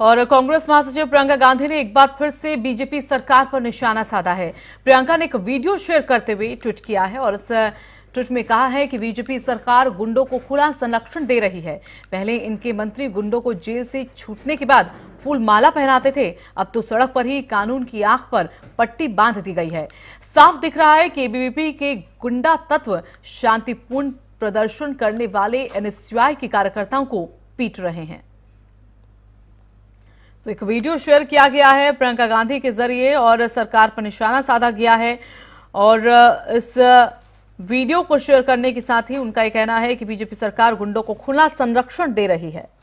और कांग्रेस महासचिव प्रियंका गांधी ने एक बार फिर से बीजेपी सरकार पर निशाना साधा है प्रियंका ने एक वीडियो शेयर करते हुए ट्वीट किया है और इस ट्वीट में कहा है कि बीजेपी सरकार गुंडों को खुला संरक्षण दे रही है पहले इनके मंत्री गुंडों को जेल से छूटने के बाद फूल माला पहनाते थे अब तो सड़क पर ही कानून की आंख पर पट्टी बांध दी गई है साफ दिख रहा है कि बीबीपी के गुंडा तत्व शांतिपूर्ण प्रदर्शन करने वाले एनएसयूआई के कार्यकर्ताओं को पीट रहे हैं तो एक वीडियो शेयर किया गया है प्रियंका गांधी के जरिए और सरकार पर निशाना साधा गया है और इस वीडियो को शेयर करने के साथ ही उनका यह कहना है कि बीजेपी सरकार गुंडों को खुला संरक्षण दे रही है